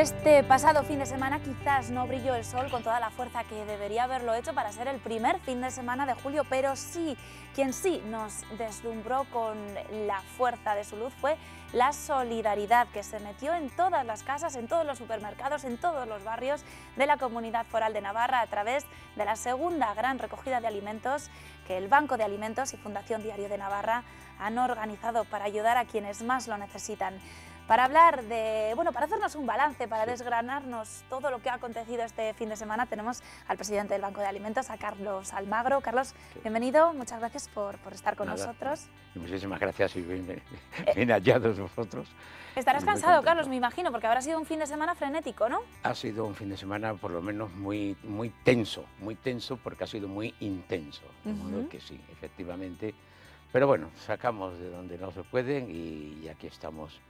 este pasado fin de semana quizás no brilló el sol con toda la fuerza que debería haberlo hecho para ser el primer fin de semana de julio, pero sí, quien sí nos deslumbró con la fuerza de su luz fue la solidaridad que se metió en todas las casas, en todos los supermercados, en todos los barrios de la comunidad foral de Navarra a través de la segunda gran recogida de alimentos que el Banco de Alimentos y Fundación Diario de Navarra han organizado para ayudar a quienes más lo necesitan para hablar de, bueno, para hacernos un balance, para desgranarnos todo lo que ha acontecido este fin de semana, tenemos al presidente del Banco de Alimentos, a Carlos Almagro. Carlos, bienvenido, muchas gracias por, estar con nosotros. Muchísimas gracias y bien, eh, hallados vosotros. Estarás cansado, Carlos, me imagino, porque habrá sido un fin de semana frenético, ¿no? Ha sido un fin de semana por lo menos muy, muy tenso, muy tenso porque ha sido muy intenso. De modo que sí, efectivamente. Pero bueno, sacamos de donde no se pueden y, aquí estamos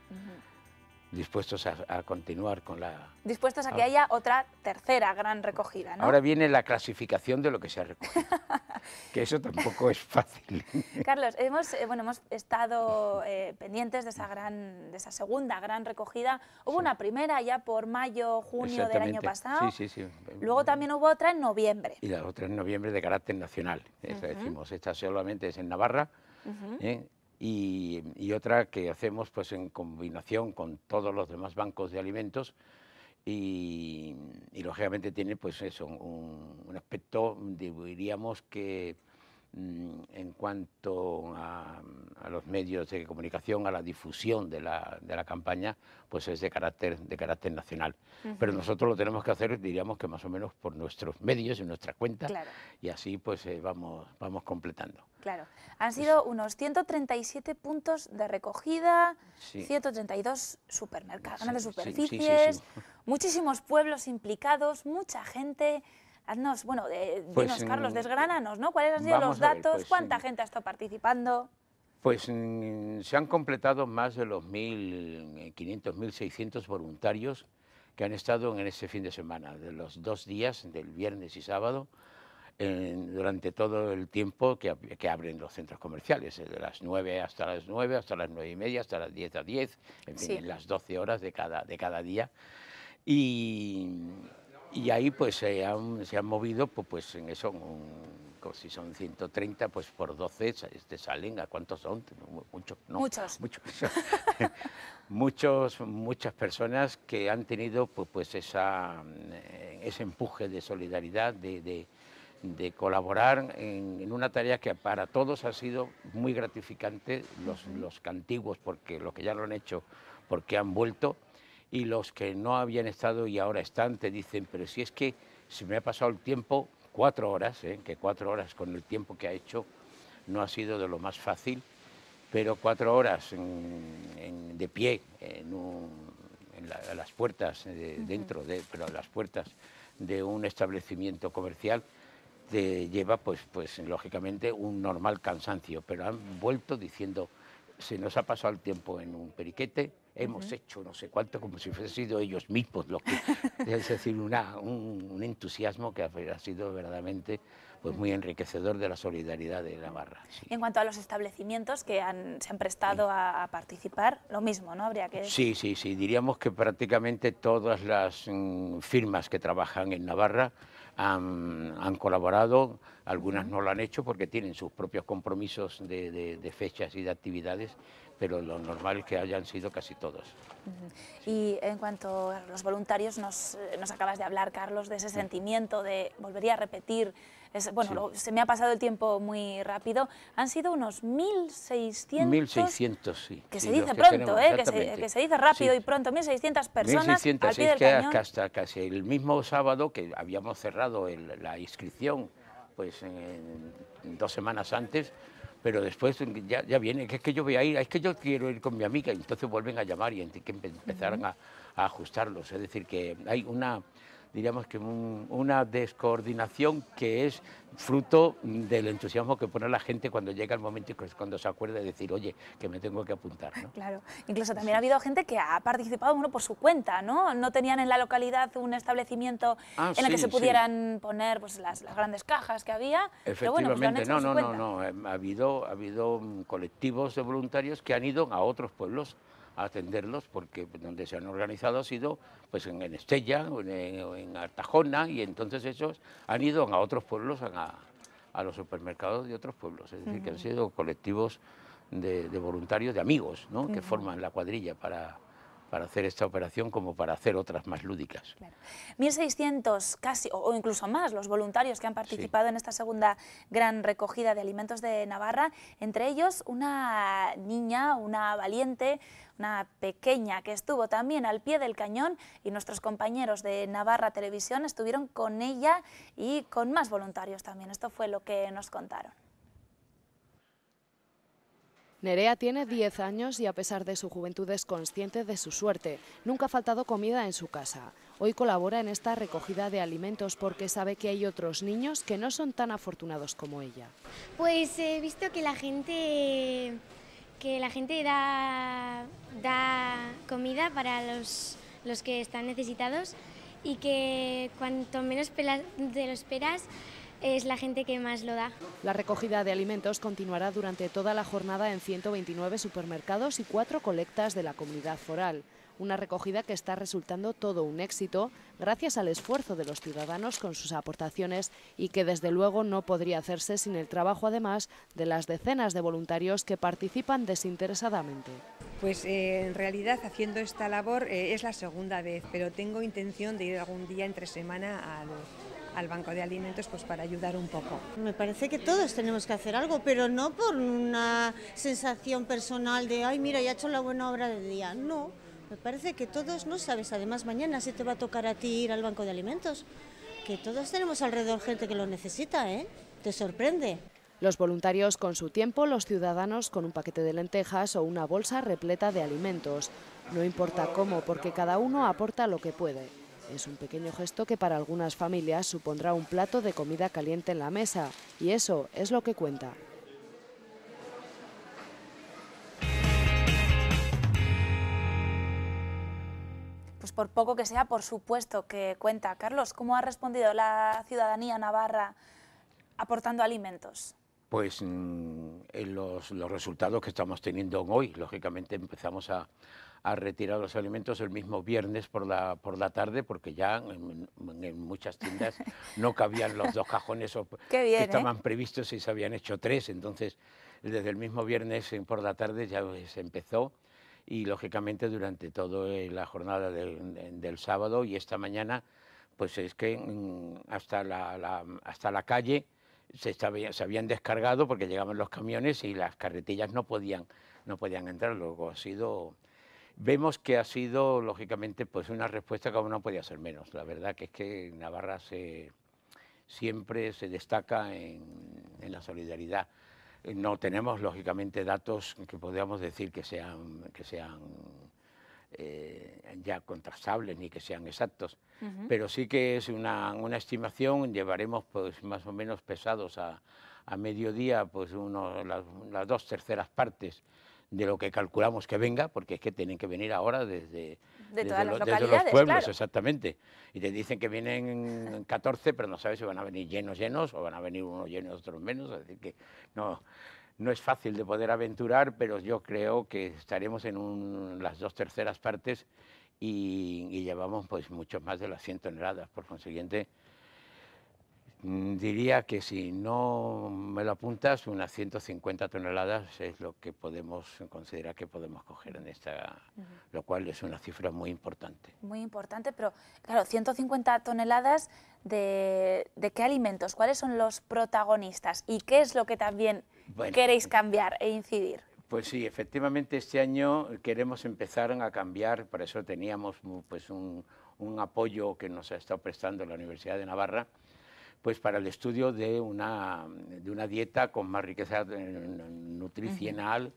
dispuestos a, continuar con la... Dispuestos a que ah. haya otra tercera gran recogida, Ahora viene la clasificación de lo que se ha recogido, que eso tampoco es fácil. Carlos, hemos, eh, bueno, hemos estado eh, pendientes de esa, gran, de esa segunda gran recogida. Hubo una primera ya por mayo, junio del año pasado. Sí, sí, Luego también hubo otra en noviembre. Y la otra en noviembre de carácter nacional. decimos, esta solamente es en Navarra ¿eh? y, otra que hacemos pues en combinación con todos los demás bancos de alimentos y, lógicamente tiene pues eso, un, un aspecto diríamos que Mm, en cuanto mm, a, los medios de comunicación, a la difusión de la, campaña, pues es de carácter, de carácter nacional. Pero nosotros lo tenemos que hacer, diríamos que más o menos por nuestros medios y nuestras cuentas, y así pues eh, vamos, vamos completando. Claro, han pues sido unos 137 puntos de recogida, 132 supermercados, grandes superficies, muchísimos pueblos implicados, mucha gente, bueno, de, pues dinos, Carlos, desgránanos, ¿no? ¿Cuáles han sido los datos? Pues ¿Cuánta gente ha estado participando? Pues se han completado más de los 1.500, 1.600 eh, voluntarios que han estado en ese fin de semana, de los dos días, del viernes y sábado, durante todo el tiempo que, abren los centros comerciales, eh, de las 9 hasta las 9, hasta las 9 y media, hasta las 10 a 10, en fin, las 12 horas de cada, de cada día. Y y ahí pues se han, se han movido, pues, en eso, si son 130, pues por 12 este, salen, ¿a cuántos son? Muchos, no, Muchos. muchas personas que han tenido pues, pues esa, mm, ese empuje de solidaridad, de, colaborar en, una tarea que para todos ha sido muy gratificante, los, los cantiguos, porque los que ya lo han hecho, porque han vuelto, y los que no habían estado y ahora están te dicen, pero si es que se me ha pasado el tiempo, cuatro horas, ¿eh? que cuatro horas con el tiempo que ha hecho no ha sido de lo más fácil, pero cuatro horas de pie en, las puertas, dentro de, pero a las puertas de un establecimiento comercial, te lleva, pues, pues lógicamente, un normal cansancio, pero han vuelto diciendo, se nos ha pasado el tiempo en un periquete, hemos hecho no sé cuánto, como si hubiesen sido ellos mismos los que... es decir, un, entusiasmo que ha sido verdaderamente pues, muy enriquecedor de la solidaridad de Navarra. En cuanto a los establecimientos que se han prestado a, participar, lo mismo, ¿no? Habría que... Sí, sí, sí. Diríamos que prácticamente todas las mm, firmas que trabajan en Navarra han, colaborado, algunas no lo han hecho porque tienen sus propios compromisos de, de fechas y de actividades, pero lo normal es que hayan sido casi todos. Y en cuanto a los voluntarios, nos, eh, acabas de hablar, Carlos, de ese sentimiento de volvería a repetir. bueno, se me ha pasado el tiempo muy rápido. Han sido unos 1.600... 1.600, sí. Que se dice pronto, eh, que, se, dice rápido y pronto. 1.600 personas 1.600, al pie del que hasta casi el mismo sábado que habíamos cerrado la inscripción, pues dos semanas antes, pero después ya, ya viene, que es que yo voy a ir, es que yo quiero ir con mi amiga, y entonces vuelven a llamar y que empezaron a ajustarlos. Es decir, que hay una diríamos que una descoordinación que es fruto del entusiasmo que pone la gente cuando llega el momento y cuando se acuerda de decir, oye, que me tengo que apuntar. Claro, incluso también ha habido gente que ha participado uno por su cuenta, ¿no? No tenían en la localidad un establecimiento ah, en el que se pudieran poner pues, las, grandes cajas que había. Pues Efectivamente, no, no, no, no, eh, ha habido, ha habido mm, colectivos de voluntarios que han ido a otros pueblos a atenderlos porque donde se han organizado ha sido pues en, Estella, en, en Artajona y entonces ellos han ido a otros pueblos, a, los supermercados de otros pueblos, es decir, que han sido colectivos de, voluntarios, de amigos, que forman la cuadrilla para, para hacer esta operación como para hacer otras más lúdicas. 1.600 casi, o incluso más, los voluntarios que han participado en esta segunda gran recogida de alimentos de Navarra, entre ellos una niña, una valiente, una pequeña que estuvo también al pie del cañón y nuestros compañeros de Navarra Televisión estuvieron con ella y con más voluntarios también. Esto fue lo que nos contaron. Nerea tiene 10 años y a pesar de su juventud es consciente de su suerte. Nunca ha faltado comida en su casa. Hoy colabora en esta recogida de alimentos porque sabe que hay otros niños que no son tan afortunados como ella. Pues eh, he visto que la gente que la gente da, da comida para los, los que están necesitados y que cuanto menos te lo esperas, es la gente que más lo da. La recogida de alimentos continuará durante toda la jornada en 129 supermercados y cuatro colectas de la comunidad foral. Una recogida que está resultando todo un éxito gracias al esfuerzo de los ciudadanos con sus aportaciones y que desde luego no podría hacerse sin el trabajo además de las decenas de voluntarios que participan desinteresadamente. Pues eh, en realidad haciendo esta labor eh, es la segunda vez, pero tengo intención de ir algún día entre semana a los al Banco de Alimentos pues para ayudar un poco. Me parece que todos tenemos que hacer algo, pero no por una sensación personal de, ay, mira, ya he hecho la buena obra del día. No, me parece que todos no sabes, además mañana si te va a tocar a ti ir al Banco de Alimentos, que todos tenemos alrededor gente que lo necesita, ¿eh? Te sorprende. Los voluntarios con su tiempo, los ciudadanos con un paquete de lentejas o una bolsa repleta de alimentos. No importa cómo, porque cada uno aporta lo que puede. Es un pequeño gesto que para algunas familias supondrá un plato de comida caliente en la mesa, y eso es lo que cuenta. Pues por poco que sea, por supuesto que cuenta. Carlos, ¿cómo ha respondido la ciudadanía navarra aportando alimentos? pues mm, los, resultados que estamos teniendo hoy. Lógicamente empezamos a, retirar los alimentos el mismo viernes por la, por la tarde porque ya en, muchas tiendas no cabían los dos cajones que ¿eh? estaban previstos y se habían hecho tres. Entonces, desde el mismo viernes eh, por la tarde ya eh, se empezó y lógicamente durante toda la jornada del, del sábado y esta mañana, pues es que mm, hasta la hasta la calle se, habían descargado porque llegaban los camiones y las carretillas no podían, no podían entrar. Luego ha sido, vemos que ha sido, lógicamente, pues una respuesta que uno no podía ser menos. La verdad que es que Navarra se, siempre se destaca en, en la solidaridad. No tenemos, lógicamente, datos que podamos decir que sean, que sean eh, ya contrastables ni que sean exactos, pero sí que es una, una, estimación, llevaremos pues más o menos pesados a, mediodía pues uno, las, dos terceras partes de lo que calculamos que venga, porque es que tienen que venir ahora desde, los pueblos, exactamente. Y te dicen que vienen 14, pero no sabes si van a venir llenos, llenos, o van a venir unos llenos, otros menos, así decir que no... No es fácil de poder aventurar, pero yo creo que estaremos en las dos terceras partes y, llevamos pues mucho más de las 100 toneladas. Por consiguiente, mm, diría que si no me lo apuntas, unas 150 toneladas es lo que podemos considerar que podemos coger en esta, lo cual es una cifra muy importante. Muy importante, pero claro, 150 toneladas de, de qué alimentos, cuáles son los protagonistas y qué es lo que también queréis eh, cambiar e incidir. Pues sí, efectivamente este año queremos empezar a cambiar, por eso teníamos pues un, apoyo que nos ha estado prestando la Universidad de Navarra, pues para el estudio de una, dieta con más riqueza eh, nutricional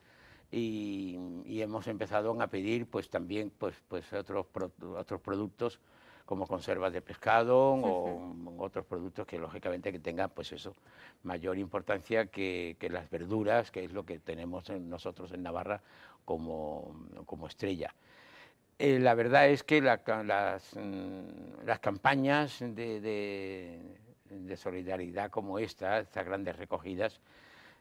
y, hemos empezado a pedir pues también pues, pues otros, otros productos como conservas de pescado o otros productos que lógicamente que tengan pues eso mayor importancia que, las verduras que es lo que tenemos nosotros en Navarra como, estrella. Eh, la verdad es que mm, las, campañas de, solidaridad como esta, estas grandes recogidas,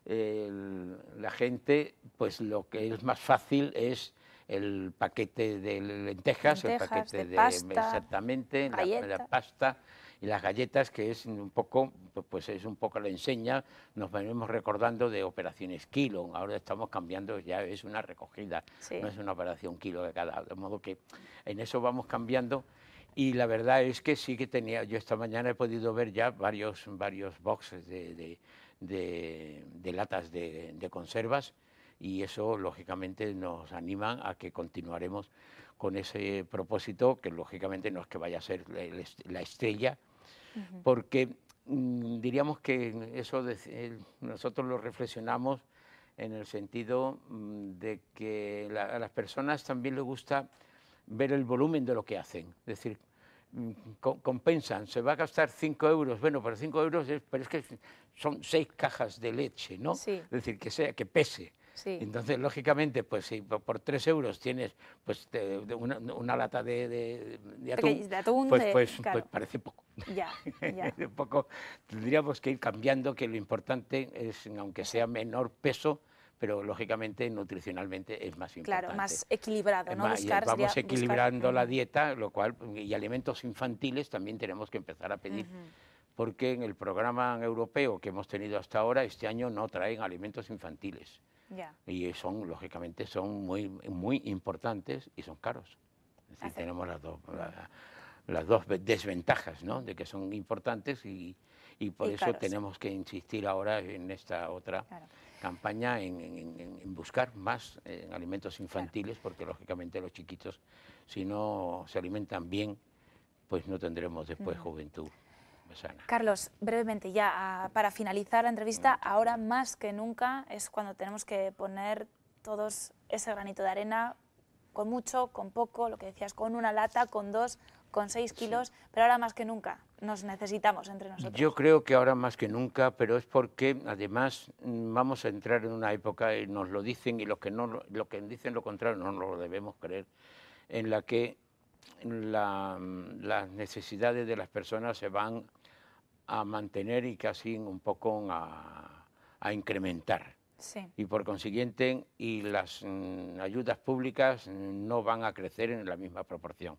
la gente, pues lo que es más fácil es el paquete de lentejas, el paquete de, pasta, exactamente, la, pasta y las galletas, que es un poco, pues es un poco la enseña, nos venimos recordando de operaciones kilo, ahora estamos cambiando, ya es una recogida, no es una operación kilo de cada, de modo que en eso vamos cambiando. Y la verdad es que sí que tenía, yo esta mañana he podido ver ya varios, varios boxes de, de, de latas de, conservas y eso lógicamente nos anima a que continuaremos con ese propósito, que lógicamente no es que vaya a ser la estrella, porque mm, diríamos que eso nosotros lo reflexionamos en el sentido mm, de que a las personas también les gusta ver el volumen de lo que hacen, es decir, mm, compensan, se va a gastar 5 euros, bueno, pero 5 euros, pero es que son 6 cajas de leche, ¿no? Es decir, que, sea, que pese. Entonces, lógicamente, pues si por 3 euros tienes pues una, lata de, atún, pues, pues, pues, parece poco. Ya, poco. Tendríamos que ir cambiando que lo importante es, aunque sea menor peso, pero lógicamente nutricionalmente es más importante. Claro, más equilibrado, ¿no? vamos equilibrando la dieta, lo cual, y alimentos infantiles también tenemos que empezar a pedir. porque en el programa europeo que hemos tenido hasta ahora, este año no traen alimentos infantiles. Y son, lógicamente, son muy, muy importantes y son caros. tenemos las dos, las dos desventajas, ¿no? De que son importantes y, por eso tenemos que insistir ahora en esta otra campaña, en, buscar más eh, alimentos infantiles, porque lógicamente los chiquitos, si no se alimentan bien, pues no tendremos después juventud. Carlos, brevemente ya ah, para finalizar la entrevista, ahora más que nunca es cuando tenemos que poner todos ese granito de arena, con mucho, con poco, lo que decías, con una lata, con dos, con seis kilos, pero ahora más que nunca nos necesitamos entre nosotros. Yo creo que ahora más que nunca, pero es porque además mm, vamos a entrar en una época, y nos lo dicen y los que, no, los que dicen lo contrario no lo debemos creer, en la que mm, las necesidades de las personas se van a mantener y casi un poco a, a incrementar. Y por consiguiente, y las mm, ayudas públicas no van a crecer en la misma proporción.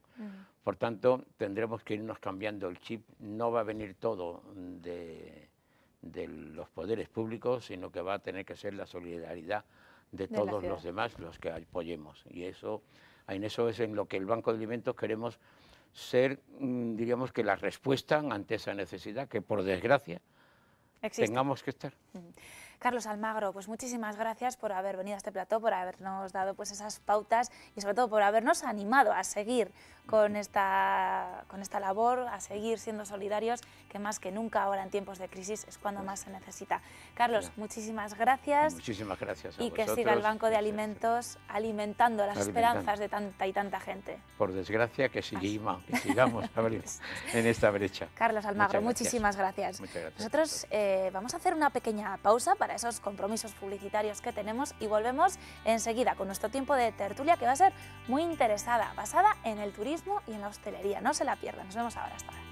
Por tanto, tendremos que irnos cambiando el chip. No va a venir todo de, de los poderes públicos, sino que va a tener que ser la solidaridad de, todos los demás los que apoyemos. Y eso, en eso es en lo que el Banco de Alimentos queremos ser, mm, diríamos que la respuesta ante esa necesidad que por desgracia tengamos que estar. Carlos Almagro, pues muchísimas gracias por haber venido a este plató, por habernos dado pues esas pautas y sobre todo por habernos animado a seguir con esta, con esta labor, a seguir siendo solidarios, que más que nunca ahora en tiempos de crisis es cuando pues más se necesita. Carlos, muchísimas gracias. Muchísimas gracias. A y que siga el Banco de Alimentos alimentando las esperanzas de tanta y tanta gente. Por desgracia, que, sigamos, que sigamos en esta brecha. Carlos Almagro, muchísimas gracias. Nosotros, eh, vamos a hacer una pequeña pausa para esos compromisos publicitarios que tenemos y volvemos enseguida con nuestro tiempo de tertulia que va a ser muy interesada, basada en el turismo y en la hostelería. No se la pierdan, nos vemos ahora. Hasta ahora.